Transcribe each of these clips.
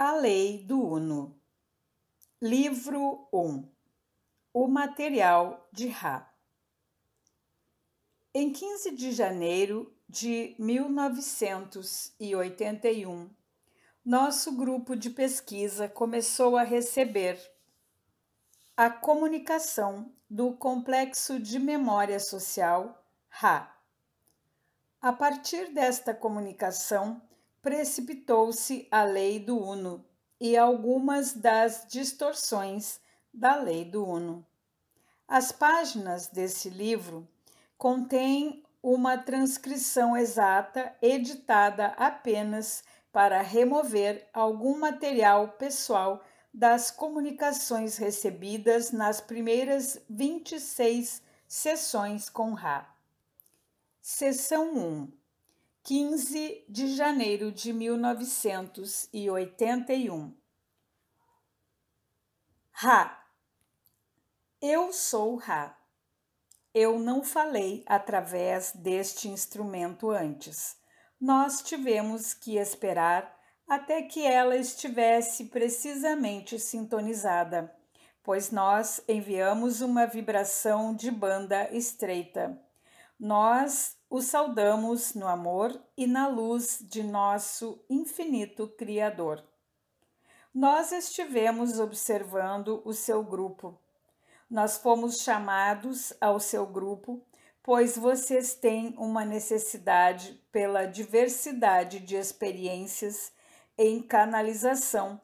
A Lei do Uno. Livro 1. O material de Ra. Em 15 de janeiro de 1981, nosso grupo de pesquisa começou a receber a comunicação do Complexo de Memória Social Ra. A partir desta comunicação, precipitou-se a lei do Uno e algumas das distorções da lei do Uno. As páginas desse livro contêm uma transcrição exata editada apenas para remover algum material pessoal das comunicações recebidas nas primeiras 26 sessões com Ra. Seção 1 15 de janeiro de 1981. Ra. Eu sou Ra. Eu não falei através deste instrumento antes. Nós tivemos que esperar até que ela estivesse precisamente sintonizada, pois nós enviamos uma vibração de banda estreita. Nós o saudamos no amor e na luz de nosso infinito Criador. Nós estivemos observando o seu grupo. Nós fomos chamados ao seu grupo, pois vocês têm uma necessidade pela diversidade de experiências em canalização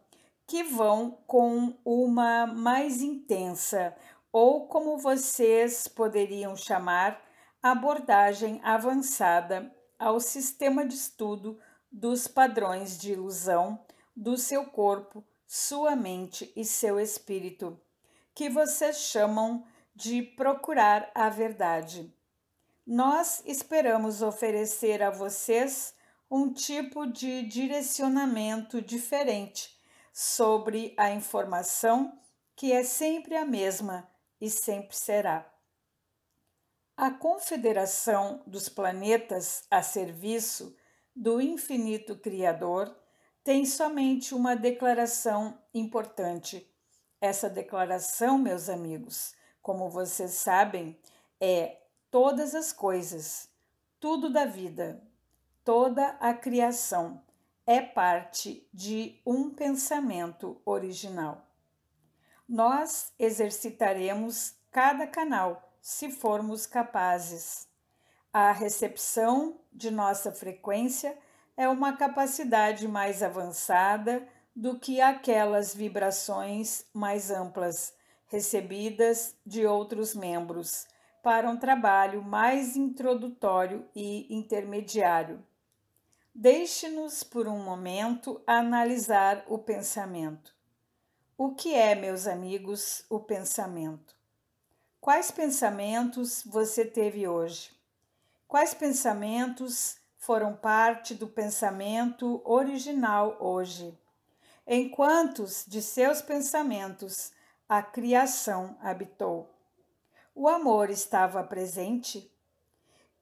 que vão com uma mais intensa, ou como vocês poderiam chamar, abordagem avançada ao sistema de estudo dos padrões de ilusão do seu corpo, sua mente e seu espírito, que vocês chamam de procurar a verdade. Nós esperamos oferecer a vocês um tipo de direcionamento diferente sobre a informação que é sempre a mesma e sempre será. A confederação dos planetas a serviço do infinito Criador tem somente uma declaração importante. Essa declaração, meus amigos, como vocês sabem, é todas as coisas, tudo da vida, toda a criação é parte de um pensamento original. Nós exercitaremos cada canal se formos capazes. A recepção de nossa frequência é uma capacidade mais avançada do que aquelas vibrações mais amplas recebidas de outros membros para um trabalho mais introdutório e intermediário. Deixe-nos por um momento analisar o pensamento. O que é, meus amigos, o pensamento? Quais pensamentos você teve hoje? Quais pensamentos foram parte do pensamento original hoje? Em quantos de seus pensamentos a criação habitou? O amor estava presente?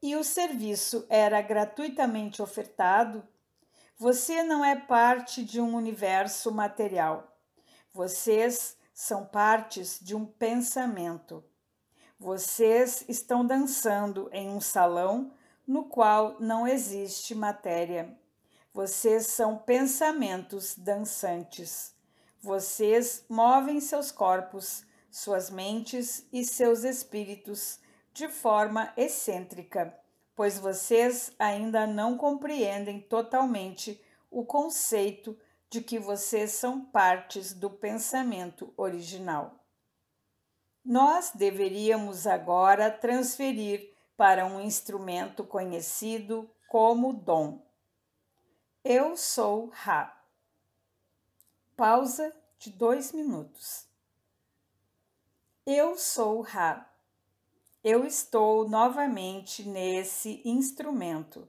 E o serviço era gratuitamente ofertado? Você não é parte de um universo material. Vocês são partes de um pensamento. Vocês estão dançando em um salão no qual não existe matéria. Vocês são pensamentos dançantes. Vocês movem seus corpos, suas mentes e seus espíritos de forma excêntrica, pois vocês ainda não compreendem totalmente o conceito de que vocês são partes do pensamento original. Nós deveríamos agora transferir para um instrumento conhecido como dom. Eu sou Ra. Pausa de dois minutos. Eu sou Ra. Eu estou novamente nesse instrumento.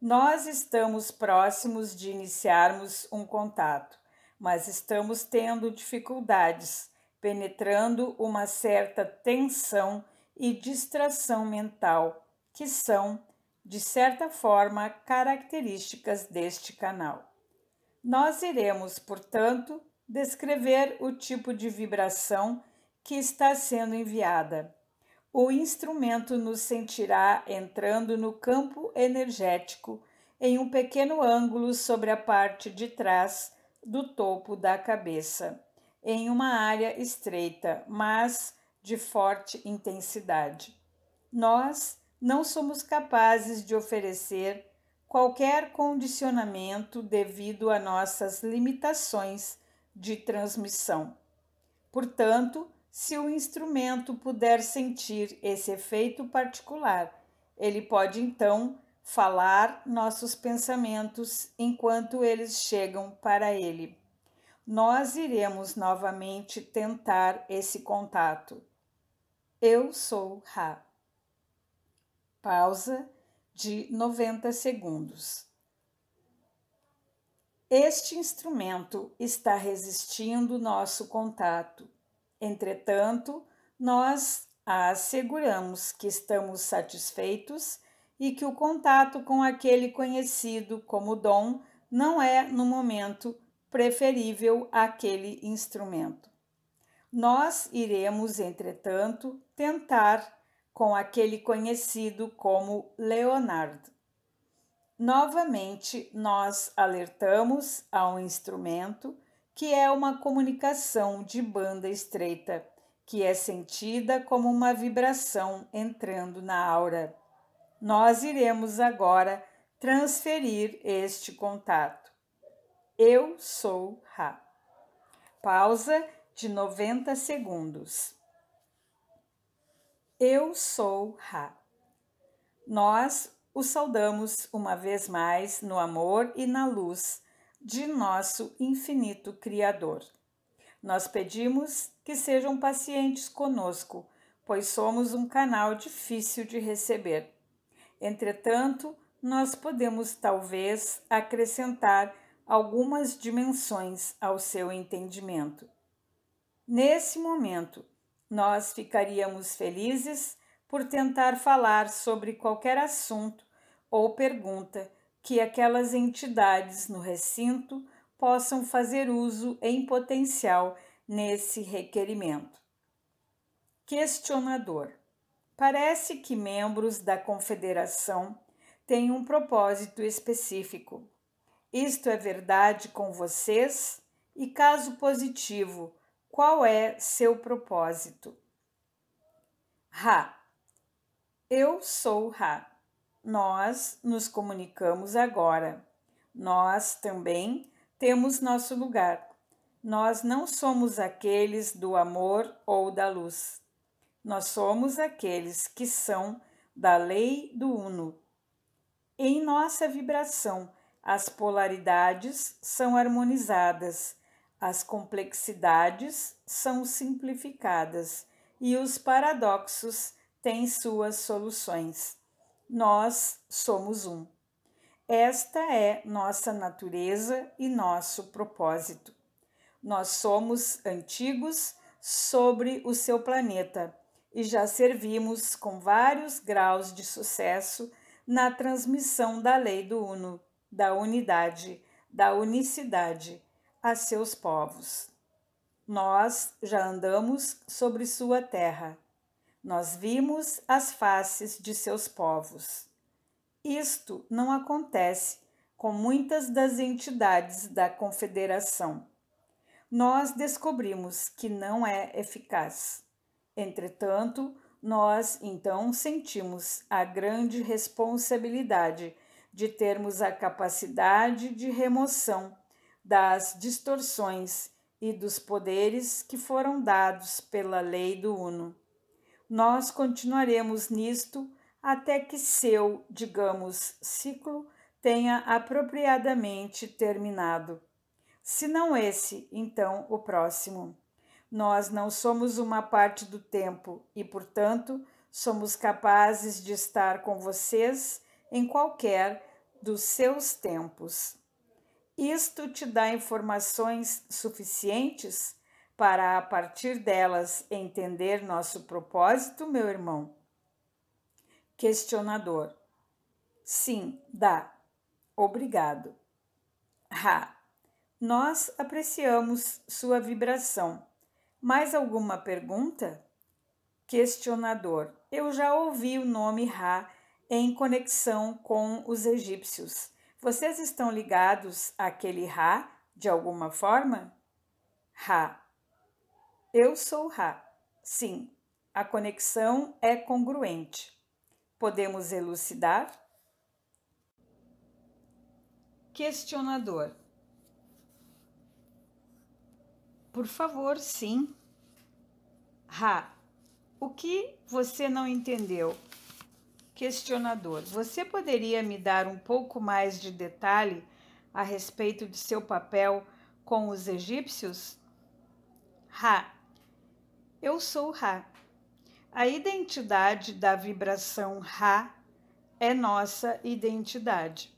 Nós estamos próximos de iniciarmos um contato, mas estamos tendo dificuldades penetrando uma certa tensão e distração mental, que são, de certa forma, características deste canal. Nós iremos, portanto, descrever o tipo de vibração que está sendo enviada. O instrumento nos sentirá entrando no campo energético em um pequeno ângulo sobre a parte de trás do topo da cabeça em uma área estreita, mas de forte intensidade. Nós não somos capazes de oferecer qualquer condicionamento devido a nossas limitações de transmissão. Portanto, se o instrumento puder sentir esse efeito particular, ele pode então falar nossos pensamentos enquanto eles chegam para ele nós iremos novamente tentar esse contato. Eu sou Ra. Pausa de 90 segundos. Este instrumento está resistindo nosso contato. Entretanto, nós a asseguramos que estamos satisfeitos e que o contato com aquele conhecido como dom não é, no momento, preferível àquele instrumento. Nós iremos, entretanto, tentar com aquele conhecido como Leonardo. Novamente, nós alertamos ao instrumento que é uma comunicação de banda estreita, que é sentida como uma vibração entrando na aura. Nós iremos agora transferir este contato. Eu sou Ra. Pausa de 90 segundos. Eu sou Ra. Nós o saudamos uma vez mais no amor e na luz de nosso infinito Criador. Nós pedimos que sejam pacientes conosco, pois somos um canal difícil de receber. Entretanto, nós podemos talvez acrescentar algumas dimensões ao seu entendimento. Nesse momento, nós ficaríamos felizes por tentar falar sobre qualquer assunto ou pergunta que aquelas entidades no recinto possam fazer uso em potencial nesse requerimento. Questionador: Parece que membros da confederação têm um propósito específico. Isto é verdade com vocês? E caso positivo, qual é seu propósito? Ra. Eu sou Ra. Nós nos comunicamos agora. Nós também temos nosso lugar. Nós não somos aqueles do amor ou da luz. Nós somos aqueles que são da lei do Uno. Em nossa vibração, as polaridades são harmonizadas, as complexidades são simplificadas e os paradoxos têm suas soluções. Nós somos um. Esta é nossa natureza e nosso propósito. Nós somos antigos sobre o seu planeta e já servimos com vários graus de sucesso na transmissão da lei do Uno da unidade, da unicidade a seus povos. Nós já andamos sobre sua terra. Nós vimos as faces de seus povos. Isto não acontece com muitas das entidades da Confederação. Nós descobrimos que não é eficaz. Entretanto, nós então sentimos a grande responsabilidade de termos a capacidade de remoção das distorções e dos poderes que foram dados pela lei do Uno. Nós continuaremos nisto até que seu, digamos, ciclo tenha apropriadamente terminado. Se não esse, então o próximo. Nós não somos uma parte do tempo e, portanto, somos capazes de estar com vocês em qualquer dos seus tempos. Isto te dá informações suficientes para, a partir delas, entender nosso propósito, meu irmão? Questionador: Sim, dá. Obrigado. Ra. Nós apreciamos sua vibração. Mais alguma pergunta? Questionador: Eu já ouvi o nome Ra em conexão com os egípcios. Vocês estão ligados àquele Ra de alguma forma? Ra. Eu sou Ra. Sim, a conexão é congruente. Podemos elucidar? Questionador. Por favor, sim. Ra. O que você não entendeu? Questionador: Você poderia me dar um pouco mais de detalhe a respeito de seu papel com os egípcios? Ra. Eu sou Ra. A identidade da vibração Ra é nossa identidade.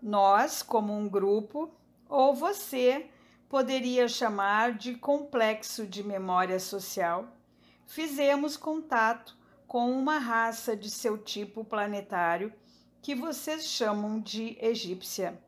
Nós, como um grupo, ou você poderia chamar de complexo de memória social, fizemos contato com uma raça de seu tipo planetário que vocês chamam de egípcia.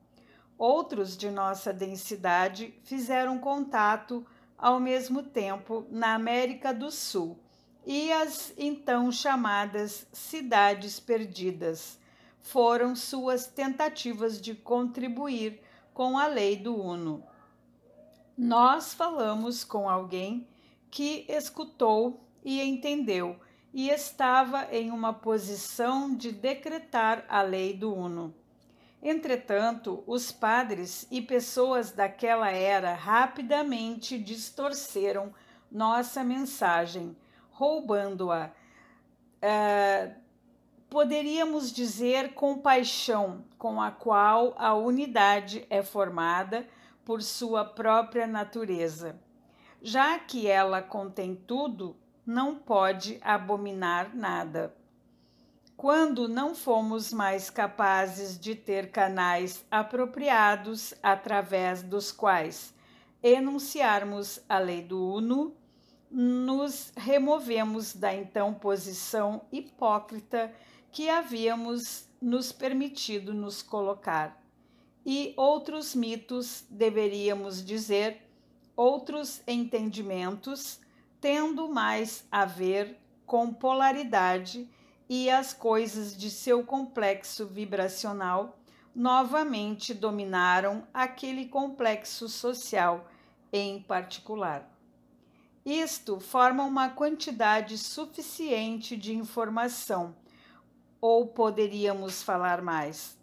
Outros de nossa densidade fizeram contato ao mesmo tempo na América do Sul e as então chamadas Cidades Perdidas foram suas tentativas de contribuir com a lei do Uno. Nós falamos com alguém que escutou e entendeu e estava em uma posição de decretar a lei do Uno. Entretanto, os padres e pessoas daquela era rapidamente distorceram nossa mensagem, roubando-a. Uh, poderíamos dizer com paixão com a qual a unidade é formada por sua própria natureza. Já que ela contém tudo, não pode abominar nada. Quando não fomos mais capazes de ter canais apropriados através dos quais enunciarmos a lei do Uno, nos removemos da então posição hipócrita que havíamos nos permitido nos colocar. E outros mitos, deveríamos dizer, outros entendimentos tendo mais a ver com polaridade e as coisas de seu complexo vibracional novamente dominaram aquele complexo social em particular. Isto forma uma quantidade suficiente de informação, ou poderíamos falar mais.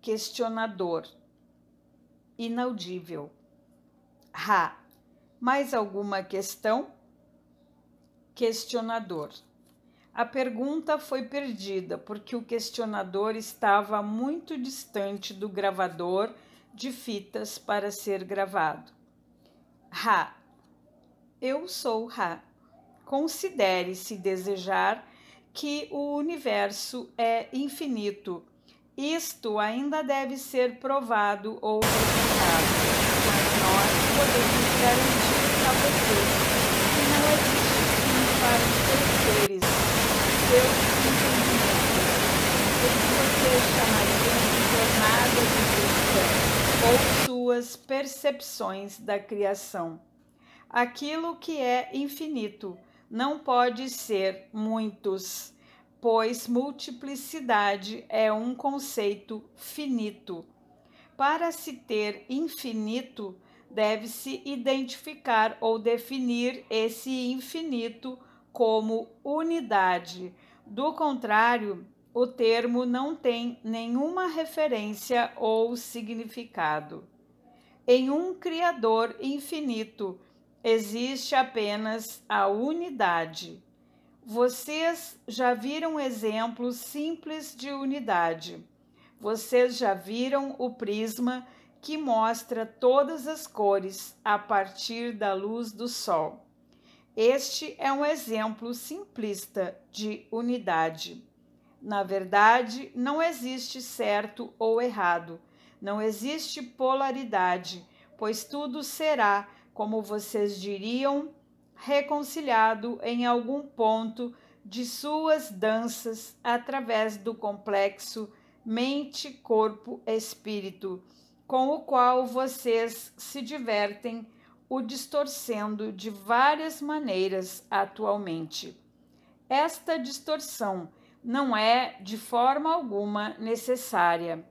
Questionador, inaudível. Ra mais alguma questão? Questionador. A pergunta foi perdida porque o questionador estava muito distante do gravador de fitas para ser gravado. Ra. Eu sou Ra. Considere, se desejar, que o universo é infinito. Isto ainda deve ser provado ou demonstrado. nós podemos garantir vocês que não existe existem para os seus seres, seus entendimentos. o que vocês chamariam de jornada de busca ou suas percepções da criação. Aquilo que é infinito não pode ser muitos, pois multiplicidade é um conceito finito. Para se ter infinito, deve-se identificar ou definir esse infinito como unidade. Do contrário, o termo não tem nenhuma referência ou significado. Em um Criador infinito existe apenas a unidade. Vocês já viram exemplos simples de unidade. Vocês já viram o prisma que mostra todas as cores a partir da luz do sol. Este é um exemplo simplista de unidade. Na verdade, não existe certo ou errado, não existe polaridade, pois tudo será, como vocês diriam, reconciliado em algum ponto de suas danças através do complexo mente-corpo-espírito com o qual vocês se divertem, o distorcendo de várias maneiras atualmente. Esta distorção não é de forma alguma necessária.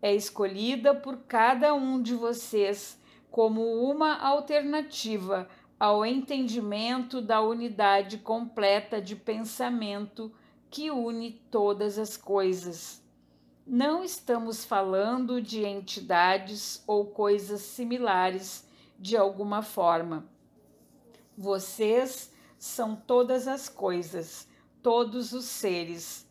É escolhida por cada um de vocês como uma alternativa ao entendimento da unidade completa de pensamento que une todas as coisas. Não estamos falando de entidades ou coisas similares de alguma forma. Vocês são todas as coisas, todos os seres,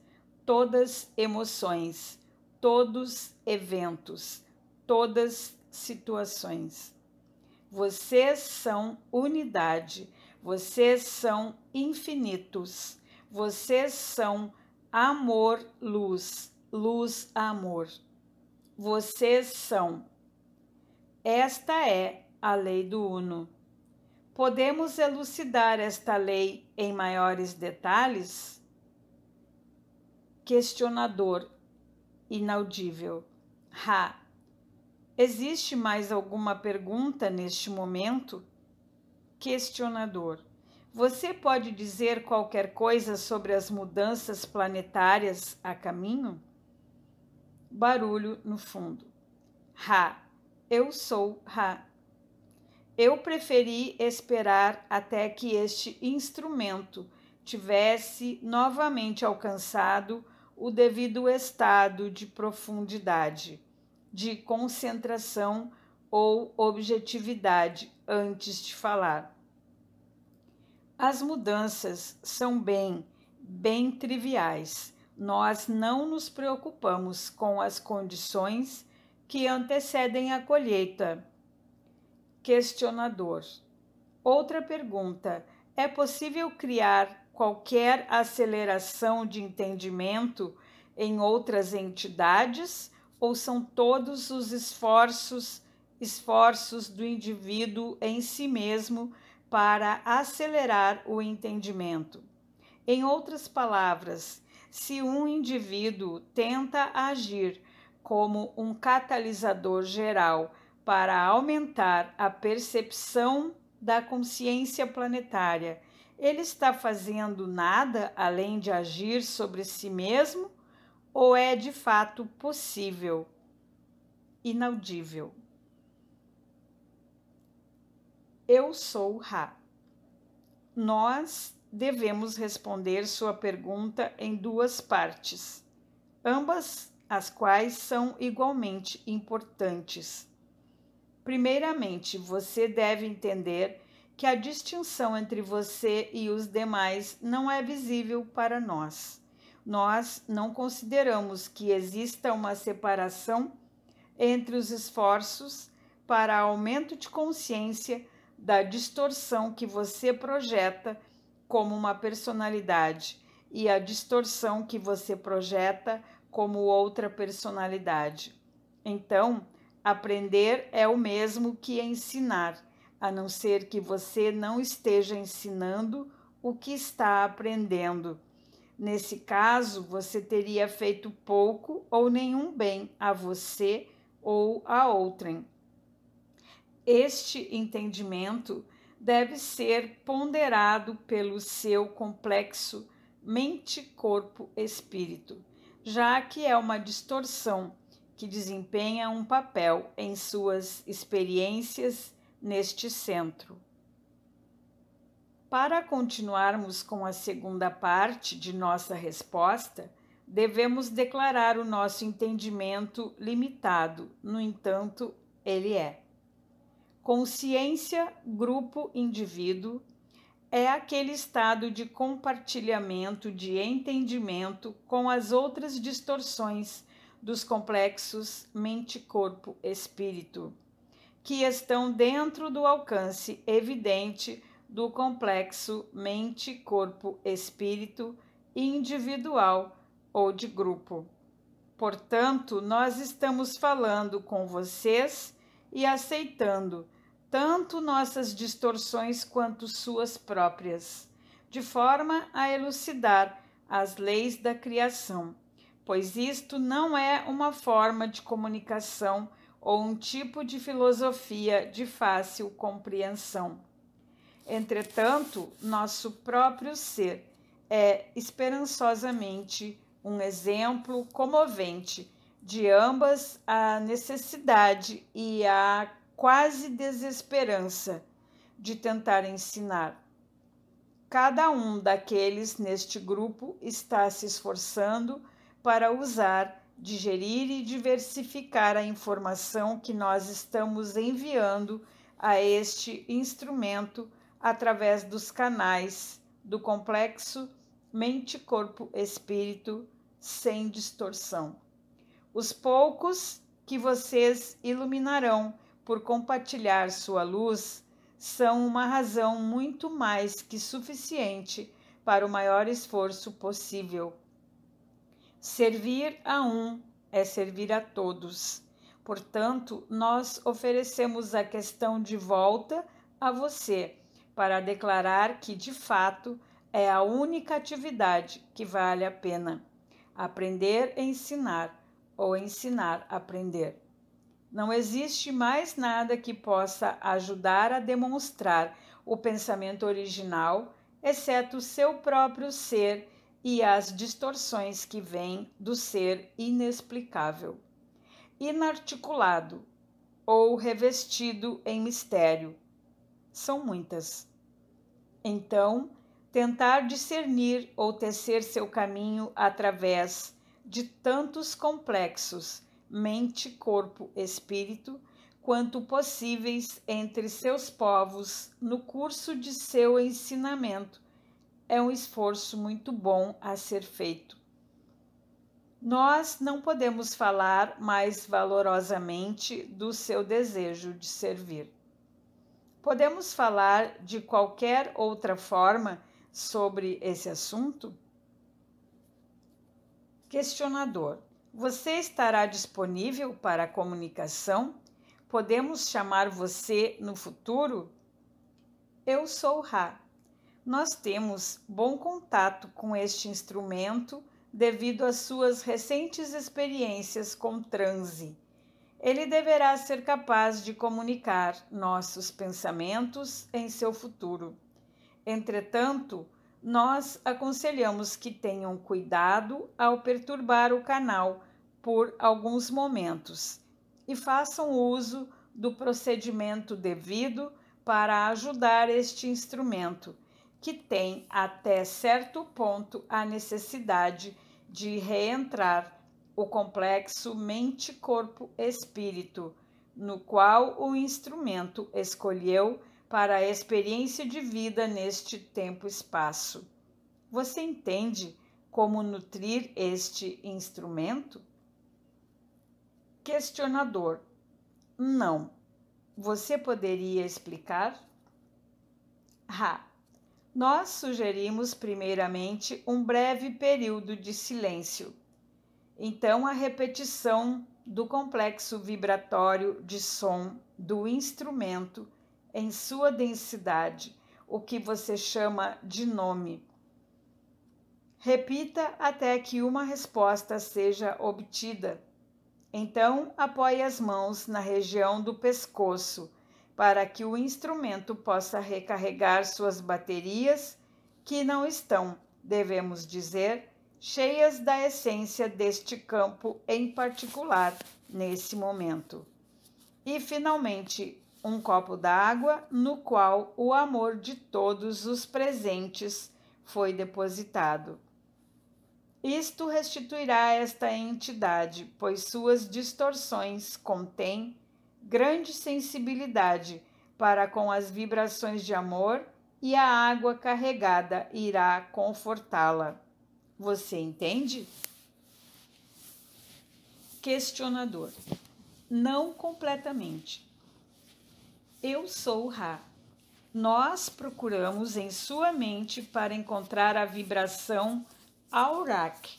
todas emoções, todos eventos, todas situações. Vocês são unidade, vocês são infinitos, vocês são amor-luz luz, amor. Vocês são. Esta é a lei do Uno. Podemos elucidar esta lei em maiores detalhes? Questionador inaudível. Ha! Existe mais alguma pergunta neste momento? Questionador. Você pode dizer qualquer coisa sobre as mudanças planetárias a caminho? barulho no fundo. Ra, eu sou Ra. Eu preferi esperar até que este instrumento tivesse novamente alcançado o devido estado de profundidade, de concentração ou objetividade antes de falar. As mudanças são bem, bem triviais nós não nos preocupamos com as condições que antecedem a colheita. Questionador. Outra pergunta: é possível criar qualquer aceleração de entendimento em outras entidades ou são todos os esforços esforços do indivíduo em si mesmo para acelerar o entendimento? Em outras palavras, se um indivíduo tenta agir como um catalisador geral para aumentar a percepção da consciência planetária, ele está fazendo nada além de agir sobre si mesmo ou é de fato possível, inaudível? Eu sou Ra. Nós devemos responder sua pergunta em duas partes, ambas as quais são igualmente importantes. Primeiramente, você deve entender que a distinção entre você e os demais não é visível para nós. Nós não consideramos que exista uma separação entre os esforços para aumento de consciência da distorção que você projeta como uma personalidade e a distorção que você projeta como outra personalidade. Então, aprender é o mesmo que ensinar, a não ser que você não esteja ensinando o que está aprendendo. Nesse caso, você teria feito pouco ou nenhum bem a você ou a outrem. Este entendimento deve ser ponderado pelo seu complexo mente-corpo-espírito, já que é uma distorção que desempenha um papel em suas experiências neste centro. Para continuarmos com a segunda parte de nossa resposta, devemos declarar o nosso entendimento limitado, no entanto, ele é. Consciência, grupo, indivíduo é aquele estado de compartilhamento de entendimento com as outras distorções dos complexos mente, corpo, espírito, que estão dentro do alcance evidente do complexo mente, corpo, espírito individual ou de grupo. Portanto, nós estamos falando com vocês e aceitando tanto nossas distorções quanto suas próprias, de forma a elucidar as leis da criação, pois isto não é uma forma de comunicação ou um tipo de filosofia de fácil compreensão. Entretanto, nosso próprio ser é esperançosamente um exemplo comovente de ambas a necessidade e a quase desesperança de tentar ensinar. Cada um daqueles neste grupo está se esforçando para usar, digerir e diversificar a informação que nós estamos enviando a este instrumento através dos canais do complexo mente-corpo-espírito sem distorção. Os poucos que vocês iluminarão por compartilhar sua luz são uma razão muito mais que suficiente para o maior esforço possível. Servir a um é servir a todos. Portanto, nós oferecemos a questão de volta a você para declarar que, de fato, é a única atividade que vale a pena. Aprender e ensinar ou ensinar a aprender. Não existe mais nada que possa ajudar a demonstrar o pensamento original, exceto o seu próprio ser e as distorções que vêm do ser inexplicável, inarticulado ou revestido em mistério. São muitas. Então, tentar discernir ou tecer seu caminho através de tantos complexos mente, corpo, espírito, quanto possíveis entre seus povos no curso de seu ensinamento, é um esforço muito bom a ser feito. Nós não podemos falar mais valorosamente do seu desejo de servir. Podemos falar de qualquer outra forma sobre esse assunto? Questionador: você estará disponível para a comunicação? Podemos chamar você no futuro? Eu sou Ra. Nós temos bom contato com este instrumento devido às suas recentes experiências com transe. Ele deverá ser capaz de comunicar nossos pensamentos em seu futuro. Entretanto, nós aconselhamos que tenham cuidado ao perturbar o canal por alguns momentos e façam uso do procedimento devido para ajudar este instrumento, que tem até certo ponto a necessidade de reentrar o complexo mente-corpo-espírito, no qual o instrumento escolheu para a experiência de vida neste tempo-espaço. Você entende como nutrir este instrumento? Questionador: Não. Você poderia explicar? Ra. Nós sugerimos primeiramente um breve período de silêncio. Então, a repetição do complexo vibratório de som do instrumento em sua densidade, o que você chama de nome. Repita até que uma resposta seja obtida. Então, apoie as mãos na região do pescoço para que o instrumento possa recarregar suas baterias, que não estão, devemos dizer, cheias da essência deste campo em particular nesse momento. E, finalmente, um copo d'água no qual o amor de todos os presentes foi depositado. Isto restituirá esta entidade, pois suas distorções contêm grande sensibilidade para com as vibrações de amor e a água carregada irá confortá-la. Você entende? Questionador: Não completamente eu sou Ra. Nós procuramos em sua mente para encontrar a vibração Aurak.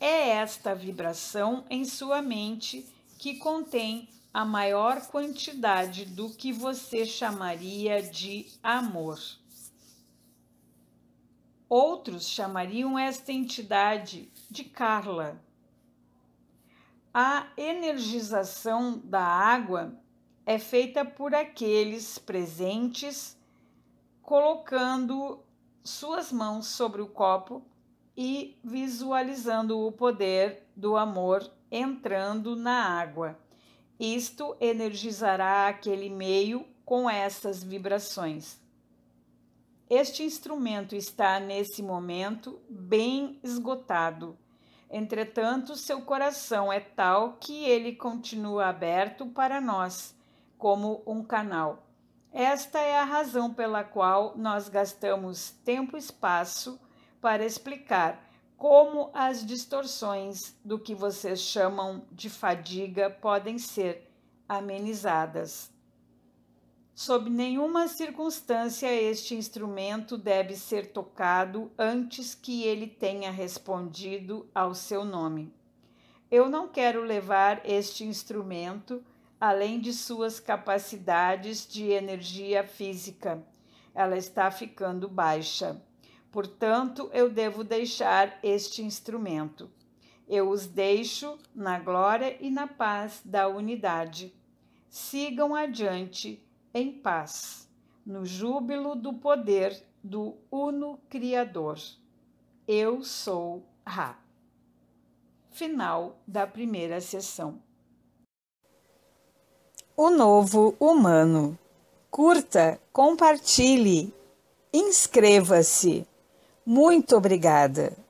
É esta vibração em sua mente que contém a maior quantidade do que você chamaria de amor. Outros chamariam esta entidade de Carla. A energização da água é feita por aqueles presentes, colocando suas mãos sobre o copo e visualizando o poder do amor entrando na água. Isto energizará aquele meio com essas vibrações. Este instrumento está, nesse momento, bem esgotado. Entretanto, seu coração é tal que ele continua aberto para nós como um canal. Esta é a razão pela qual nós gastamos tempo e espaço para explicar como as distorções do que vocês chamam de fadiga podem ser amenizadas. Sob nenhuma circunstância este instrumento deve ser tocado antes que ele tenha respondido ao seu nome. Eu não quero levar este instrumento além de suas capacidades de energia física. Ela está ficando baixa. Portanto, eu devo deixar este instrumento. Eu os deixo na glória e na paz da unidade. Sigam adiante em paz, no júbilo do poder do Uno Criador. Eu sou Ra. Final da primeira sessão. O Novo Humano. Curta, compartilhe, inscreva-se. Muito obrigada.